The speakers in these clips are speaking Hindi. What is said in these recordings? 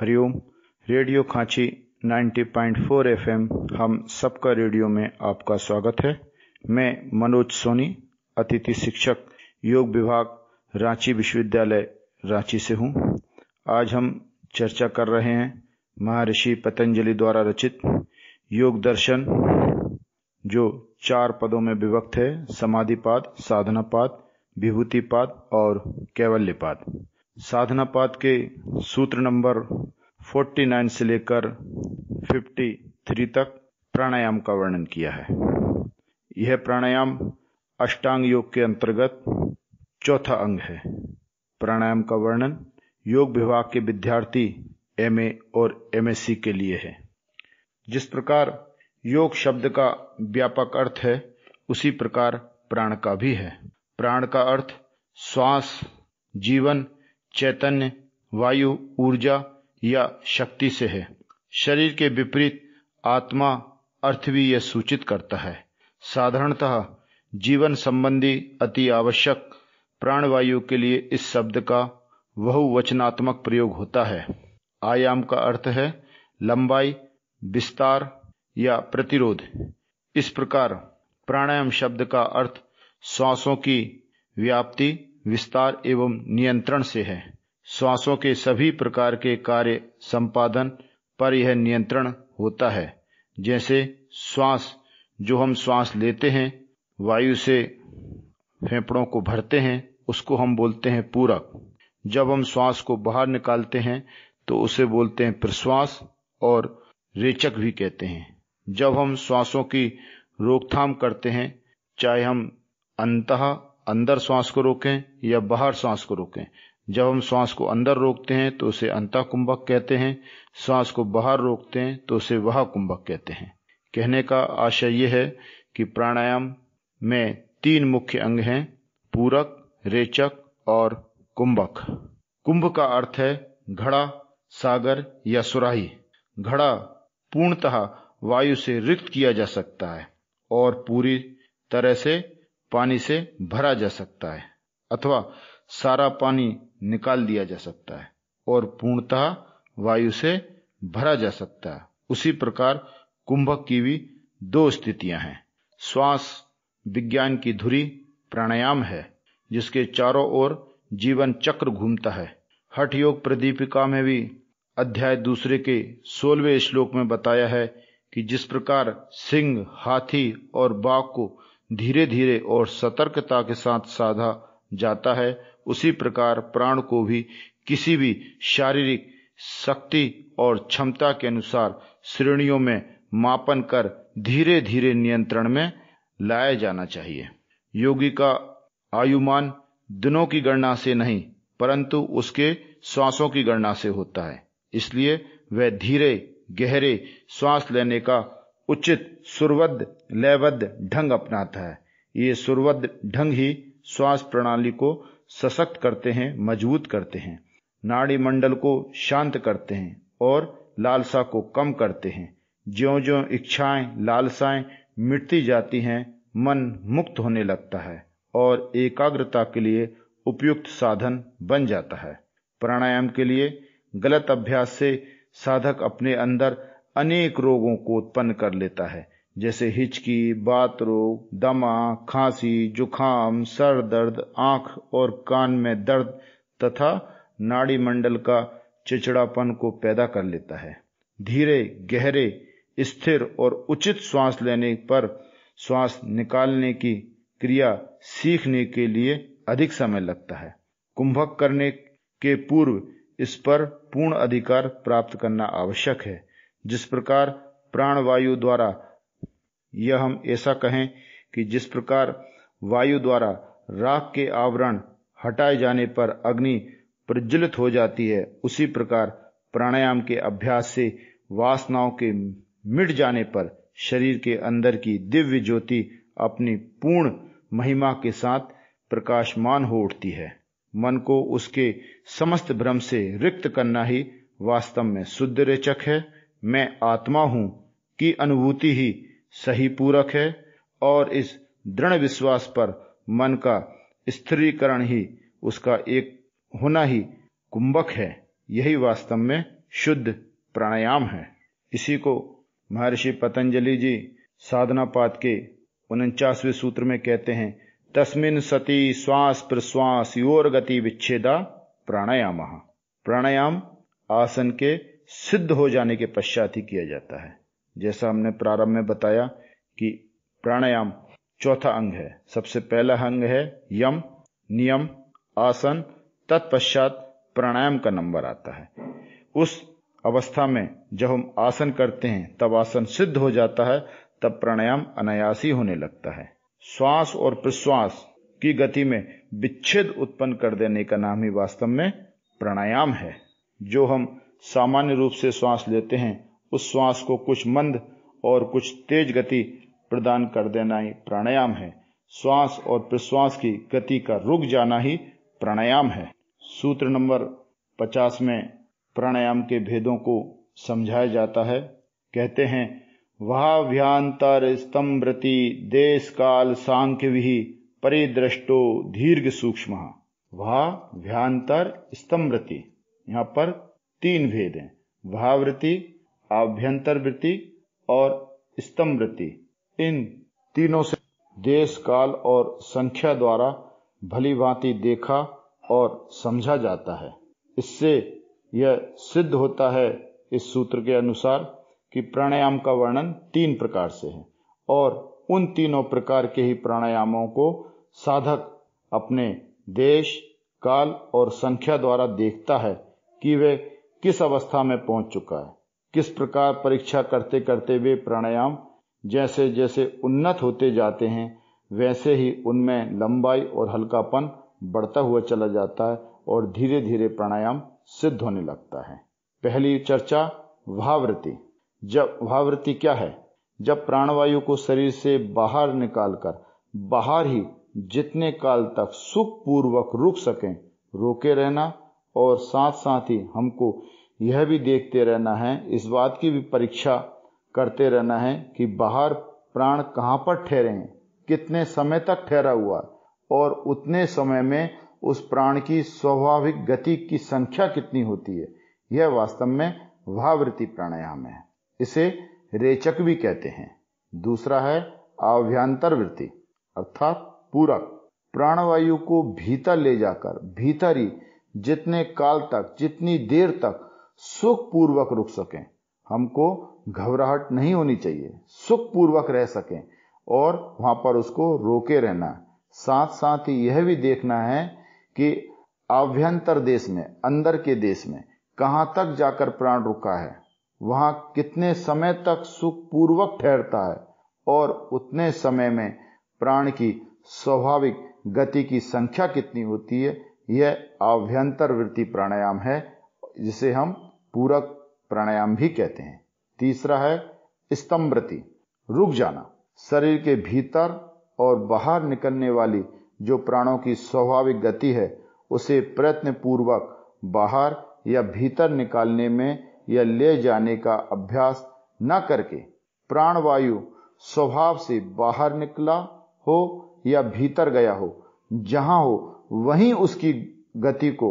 हरिओम रेडियो खांची 90.4 पॉइंट हम सबका रेडियो में आपका स्वागत है मैं मनोज सोनी अतिथि शिक्षक योग विभाग रांची विश्वविद्यालय रांची से हूं आज हम चर्चा कर रहे हैं महर्षि पतंजलि द्वारा रचित योग दर्शन जो चार पदों में विभक्त है समाधिपाद साधनापाद विभूतिपाद और कैवल्यपाद साधना पाद के सूत्र नंबर 49 से लेकर 53 तक प्राणायाम का वर्णन किया है यह प्राणायाम अष्टांग योग के अंतर्गत चौथा अंग है प्राणायाम का वर्णन योग विभाग के विद्यार्थी एमए और एमएससी के लिए है जिस प्रकार योग शब्द का व्यापक अर्थ है उसी प्रकार प्राण का भी है प्राण का अर्थ श्वास जीवन चैतन्य वायु ऊर्जा या शक्ति से है शरीर के विपरीत आत्मा अर्थ भी यह सूचित करता है साधारणतः जीवन संबंधी अति आवश्यक प्राणवायु के लिए इस शब्द का बहुवचनात्मक प्रयोग होता है आयाम का अर्थ है लंबाई विस्तार या प्रतिरोध इस प्रकार प्राणायाम शब्द का अर्थ श्वासों की व्याप्ति विस्तार एवं नियंत्रण से है श्वासों के सभी प्रकार के कार्य संपादन पर यह नियंत्रण होता है जैसे श्वास जो हम श्वास लेते हैं वायु से फेफड़ों को भरते हैं उसको हम बोलते हैं पूरक जब हम श्वास को बाहर निकालते हैं तो उसे बोलते हैं प्रश्वास और रेचक भी कहते हैं जब हम श्वासों की रोकथाम करते हैं चाहे हम अंत अंदर श्वास को रोकें या बाहर श्वास को रोकें जब हम श्वास को अंदर रोकते हैं तो उसे अंता कुंभक कहते हैं श्वास को बाहर रोकते हैं तो उसे वह कुंभक कहते हैं कहने का आशय यह है कि प्राणायाम में तीन मुख्य अंग हैं पूरक रेचक और कुंभक कुंभ का अर्थ है घड़ा सागर या सुराही घड़ा पूर्णतः वायु से रिक्त किया जा सकता है और पूरी तरह से पानी से भरा जा सकता है अथवा सारा पानी निकाल दिया जा सकता है और पूर्णतः वायु से भरा जा सकता है उसी प्रकार कुंभक की भी दो स्थितियां हैं श्वास विज्ञान की धुरी प्राणायाम है जिसके चारों ओर जीवन चक्र घूमता है हठ योग प्रदीपिका में भी अध्याय दूसरे के सोलवे श्लोक में बताया है कि जिस प्रकार सिंह हाथी और बाघ को धीरे धीरे और सतर्कता के साथ साधा जाता है उसी प्रकार प्राण को भी किसी भी शारीरिक शक्ति और क्षमता के अनुसार श्रेणियों में मापन कर धीरे धीरे नियंत्रण में लाया जाना चाहिए योगी का आयुमान दिनों की गणना से नहीं परंतु उसके श्वासों की गणना से होता है इसलिए वह धीरे गहरे श्वास लेने का उचित सुरवद लयबद्ध ढंग अपनाता है ये सुरवद ढंग ही श्वास प्रणाली को सशक्त करते हैं मजबूत करते हैं नाड़ी मंडल को शांत करते हैं और लालसा को कम करते हैं ज्यो ज्यो इच्छाएं लालसाएं मिटती जाती हैं मन मुक्त होने लगता है और एकाग्रता के लिए उपयुक्त साधन बन जाता है प्राणायाम के लिए गलत अभ्यास से साधक अपने अंदर अनेक रोगों को उत्पन्न कर लेता है जैसे हिचकी बात रोग दमा खांसी जुखाम सर दर्द आंख और कान में दर्द तथा नाड़ी मंडल का चिचड़ापन को पैदा कर लेता है धीरे गहरे स्थिर और उचित श्वास लेने पर श्वास निकालने की क्रिया सीखने के लिए अधिक समय लगता है कुंभक करने के पूर्व इस पर पूर्ण अधिकार प्राप्त करना आवश्यक है जिस प्रकार प्राणवायु द्वारा यह हम ऐसा कहें कि जिस प्रकार वायु द्वारा राख के आवरण हटाए जाने पर अग्नि प्रज्वलित हो जाती है उसी प्रकार प्राणायाम के अभ्यास से वासनाओं के मिट जाने पर शरीर के अंदर की दिव्य ज्योति अपनी पूर्ण महिमा के साथ प्रकाशमान हो उठती है मन को उसके समस्त भ्रम से रिक्त करना ही वास्तव में शुद्ध रेचक है मैं आत्मा हूं की अनुभूति ही सही पूरक है और इस दृढ़ विश्वास पर मन का स्थिरीकरण ही उसका एक होना ही कुंभक है यही वास्तव में शुद्ध प्राणायाम है इसी को महर्षि पतंजलि जी साधनापात के उनचासवें सूत्र में कहते हैं तस्मिन सती श्वास प्रश्वास योर गति विच्छेदा प्राणायाम प्राणायाम आसन के सिद्ध हो जाने के पश्चात ही किया जाता है जैसा हमने प्रारंभ में बताया कि प्राणायाम चौथा अंग है सबसे पहला अंग है यम नियम आसन तत्पश्चात प्राणायाम का नंबर आता है उस अवस्था में जब हम आसन करते हैं तब आसन सिद्ध हो जाता है तब प्राणायाम अनायासी होने लगता है श्वास और प्रश्वास की गति में विच्छेद उत्पन्न कर देने का नाम ही वास्तव में प्राणायाम है जो हम सामान्य रूप से श्वास लेते हैं उस श्वास को कुछ मंद और कुछ तेज गति प्रदान कर देना ही प्राणायाम है श्वास और प्रश्वास की गति का रुक जाना ही प्राणायाम है सूत्र नंबर 50 में प्राणायाम के भेदों को समझाया जाता है कहते हैं वहाभ्यांतर स्तंभ्रति देश काल सांख्य विहि परिदृष्टो दीर्घ सूक्ष्म वहाभ्यांतर स्तंभ्रति यहाँ पर तीन भेद हैं भाववृत्ति आभ्यंतर वृत्ति और स्तंभ वृत्ति इन तीनों से देश काल और संख्या द्वारा भली भांति देखा और समझा जाता है इससे यह सिद्ध होता है इस सूत्र के अनुसार कि प्राणायाम का वर्णन तीन प्रकार से है और उन तीनों प्रकार के ही प्राणायामों को साधक अपने देश काल और संख्या द्वारा देखता है कि वे किस अवस्था में पहुंच चुका है किस प्रकार परीक्षा करते करते वे प्राणायाम जैसे जैसे उन्नत होते जाते हैं वैसे ही उनमें लंबाई और हल्कापन बढ़ता हुआ चला जाता है और धीरे धीरे प्राणायाम सिद्ध होने लगता है पहली चर्चा भावृति जब भावृति क्या है जब प्राणवायु को शरीर से बाहर निकालकर बाहर ही जितने काल तक सुखपूर्वक रुक सकें रोके रहना और साथ साथ ही हमको यह भी देखते रहना है इस बात की भी परीक्षा करते रहना है कि बाहर प्राण कहाँ पर ठहरे हैं कितने समय तक ठहरा हुआ और उतने समय में उस प्राण की स्वाभाविक गति की संख्या कितनी होती है यह वास्तव में भावृति प्राणायाम है इसे रेचक भी कहते हैं दूसरा है आभ्यंतर वृत्ति अर्थात पूरक प्राणवायु को भीतर ले जाकर भीतर ही जितने काल तक जितनी देर तक सुखपूर्वक रुक सकें हमको घबराहट नहीं होनी चाहिए सुखपूर्वक रह सकें और वहां पर उसको रोके रहना साथ साथ ही यह भी देखना है कि आभ्यंतर देश में अंदर के देश में कहां तक जाकर प्राण रुका है वहां कितने समय तक सुखपूर्वक ठहरता है और उतने समय में प्राण की स्वाभाविक गति की संख्या कितनी होती है यह आभ्यंतर वृत्ति प्राणायाम है जिसे हम पूरक प्राणायाम भी कहते हैं तीसरा है स्तंभ रुक जाना शरीर के भीतर और बाहर निकलने वाली जो प्राणों की स्वाभाविक गति है उसे प्रयत्न पूर्वक बाहर या भीतर निकालने में या ले जाने का अभ्यास न करके प्राणवायु स्वभाव से बाहर निकला हो या भीतर गया हो जहां हो वहीं उसकी गति को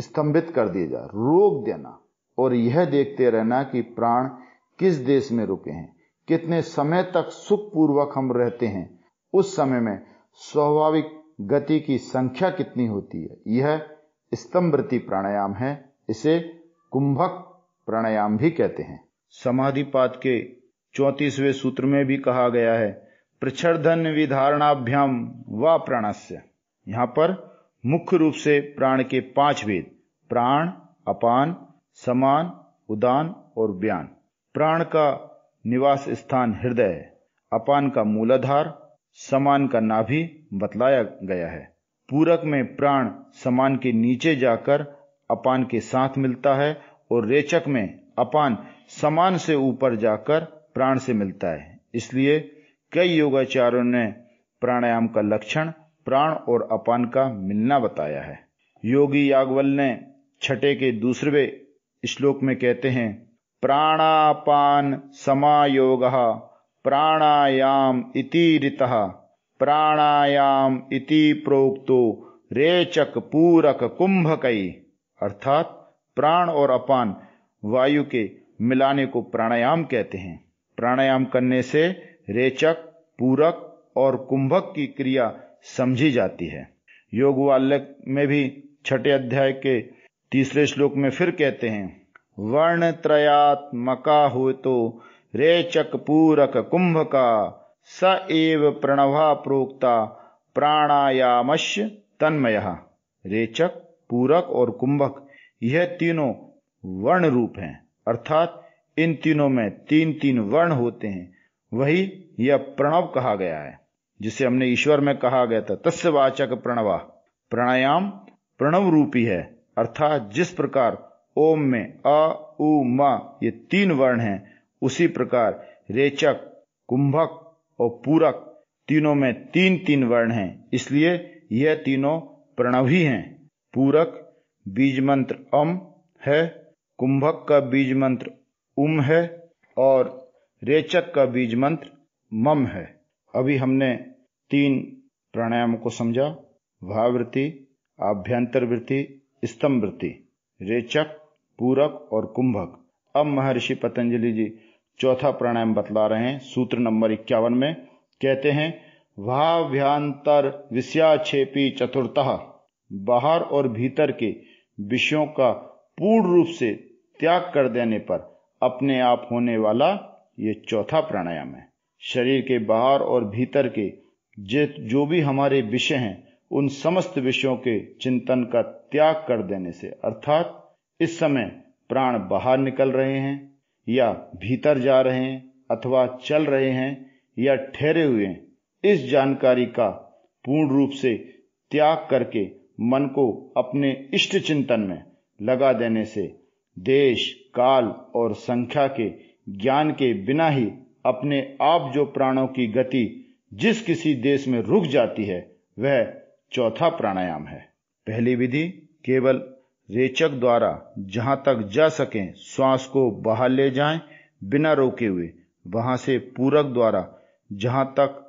स्तंभित कर दिया जाए रोक देना और यह देखते रहना कि प्राण किस देश में रुके हैं कितने समय तक सुखपूर्वक हम रहते हैं उस समय में स्वाभाविक गति की संख्या कितनी होती है यह स्तंभ्रति प्राणायाम है इसे कुंभक प्राणायाम भी कहते हैं समाधिपात के चौतीसवें सूत्र में भी कहा गया है प्रच्छर्धन विधारणाभ्याम व प्राणस्य यहां पर मुख्य रूप से प्राण के पांच वेद प्राण अपान समान उदान और व्यान प्राण का निवास स्थान हृदय है अपान का मूलाधार समान का नाभि बतलाया गया है पूरक में प्राण समान के नीचे जाकर अपान के साथ मिलता है और रेचक में अपान समान से ऊपर जाकर प्राण से मिलता है इसलिए कई योगाचार्यों ने प्राणायाम का लक्षण प्राण और अपान का मिलना बताया है योगी यागवल ने छठे के दूसरे श्लोक में कहते हैं प्राणापान समायोग प्राणायाम इति ऋतः प्राणायाम इति प्रोक्तो रेचक पूरक कई अर्थात प्राण और अपान वायु के मिलाने को प्राणायाम कहते हैं प्राणायाम करने से रेचक पूरक और कुंभक की क्रिया समझी जाती है योग वाल्यक में भी छठे अध्याय के तीसरे श्लोक में फिर कहते हैं वर्ण त्रयात्मका हो तो रेचक पूरक कुंभ का स एव प्रणवा प्रोक्ता प्राणायामश तन्मय रेचक पूरक और कुंभक यह तीनों वर्ण रूप हैं अर्थात इन तीनों में तीन तीन वर्ण होते हैं वही यह प्रणव कहा गया है जिसे हमने ईश्वर में कहा गया था तस्य वाचक प्रणवा प्राणायाम प्रणव रूपी है अर्थात जिस प्रकार ओम में अ उ म ये तीन वर्ण हैं उसी प्रकार रेचक कुंभक और पूरक तीनों में तीन तीन वर्ण हैं इसलिए यह तीनों प्रणव ही हैं पूरक बीज मंत्र अम है कुंभक का बीज मंत्र उम है और रेचक का बीज मंत्र मम है अभी हमने तीन प्राणायामों को समझा वृत्ति आभ्यंतर वृत्ति स्तंभ वृत्ति रेचक पूरक और कुंभक अब महर्षि पतंजलि जी चौथा प्राणायाम बतला रहे हैं सूत्र नंबर इक्यावन में कहते हैं भाव्यांतर विषयाक्षेपी चतुर्थ बाहर और भीतर के विषयों का पूर्ण रूप से त्याग कर देने पर अपने आप होने वाला ये चौथा प्राणायाम है शरीर के बाहर और भीतर के जो भी हमारे विषय हैं उन समस्त विषयों के चिंतन का त्याग कर देने से अर्थात इस समय प्राण बाहर निकल रहे हैं या भीतर जा रहे हैं अथवा चल रहे हैं या ठहरे हुए हैं इस जानकारी का पूर्ण रूप से त्याग करके मन को अपने इष्ट चिंतन में लगा देने से देश काल और संख्या के ज्ञान के बिना ही अपने आप जो प्राणों की गति जिस किसी देश में रुक जाती है वह चौथा प्राणायाम है पहली विधि केवल रेचक द्वारा जहां तक जा सके श्वास को बाहर ले जाएं बिना रोके हुए वहां से पूरक द्वारा जहां तक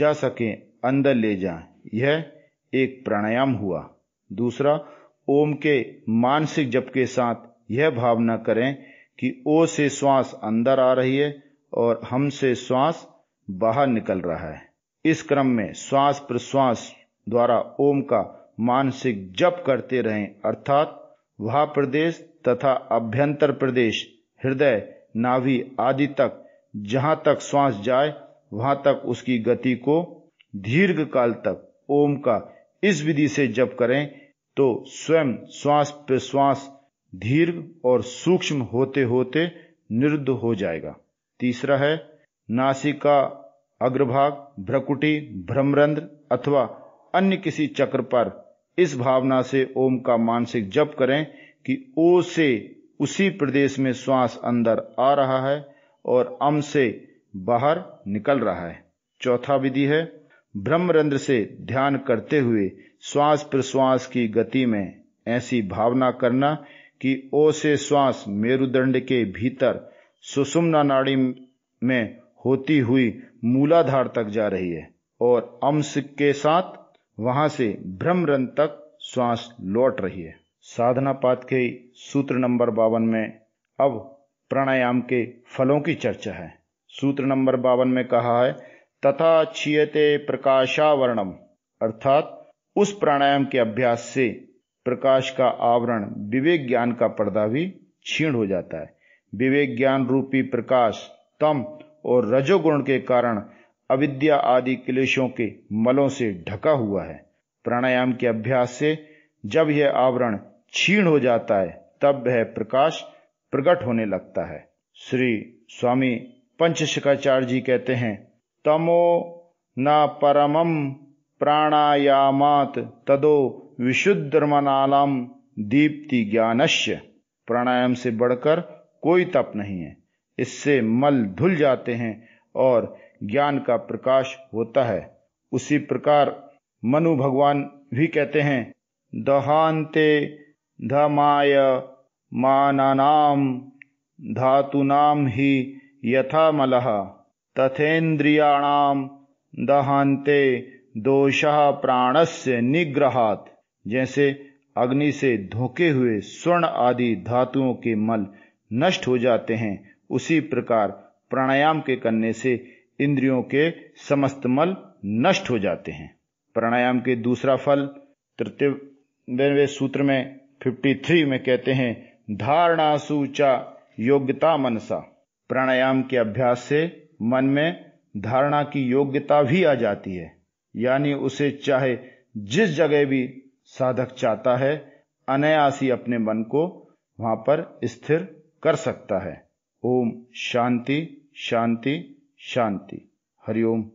जा सके अंदर ले जाएं यह एक प्राणायाम हुआ दूसरा ओम के मानसिक जप के साथ यह भावना करें कि ओ से श्वास अंदर आ रही है और हमसे श्वास बाहर निकल रहा है इस क्रम में श्वास प्रश्वास द्वारा ओम का मानसिक जप करते रहें अर्थात वह प्रदेश तथा अभ्यंतर प्रदेश हृदय नाभि आदि तक जहां तक श्वास जाए वहां तक उसकी गति को दीर्घ काल तक ओम का इस विधि से जप करें तो स्वयं श्वास प्रश्वास दीर्घ और सूक्ष्म होते होते निरुद्ध हो जाएगा तीसरा है नासिका अग्रभाग भ्रकुटी भ्रमरंध्र अथवा अन्य किसी चक्र पर इस भावना से ओम का मानसिक जप करें कि ओ से उसी प्रदेश में श्वास अंदर आ रहा है और अम से बाहर निकल रहा है चौथा विधि है ब्रह्मरंध्र से ध्यान करते हुए श्वास प्रश्वास की गति में ऐसी भावना करना कि ओ से श्वास मेरुदंड के भीतर सुषुम्ना नाड़ी में होती हुई मूलाधार तक जा रही है और अंश के साथ वहां से भ्रमरन तक श्वास लौट रही है साधना पात के सूत्र नंबर बावन में अब प्राणायाम के फलों की चर्चा है सूत्र नंबर बावन में कहा है तथा छियते प्रकाशावरणम अर्थात उस प्राणायाम के अभ्यास से प्रकाश का आवरण विवेक ज्ञान का पर्दा भी छीण हो जाता है विवेक ज्ञान रूपी प्रकाश तम और रजोगुण के कारण अविद्या आदि क्लेशों के मलों से ढका हुआ है प्राणायाम के अभ्यास से जब यह आवरण क्षीण हो जाता है तब वह प्रकाश प्रकट होने लगता है श्री स्वामी पंचशिखाचार्य जी कहते हैं तमो न परमम प्राणायामात तदो विशुद्ध मनालम दीप्ति ज्ञानश्य प्राणायाम से बढ़कर कोई तप नहीं है इससे मल धुल जाते हैं और ज्ञान का प्रकाश होता है उसी प्रकार मनु भगवान भी कहते हैं दहांते धमाय मानानाम धातुनाम ही यथा मल तथेन्द्रियाणाम दहांते दोष प्राणस्य निग्रहात जैसे अग्नि से धोखे हुए स्वर्ण आदि धातुओं के मल नष्ट हो जाते हैं उसी प्रकार प्राणायाम के करने से इंद्रियों के समस्त मल नष्ट हो जाते हैं प्राणायाम के दूसरा फल तृतीय सूत्र में 53 में कहते हैं धारणा सूचा योग्यता मनसा प्राणायाम के अभ्यास से मन में धारणा की योग्यता भी आ जाती है यानी उसे चाहे जिस जगह भी साधक चाहता है अनायासी अपने मन को वहां पर स्थिर कर सकता है ओम शांति शांति शांति हरिओम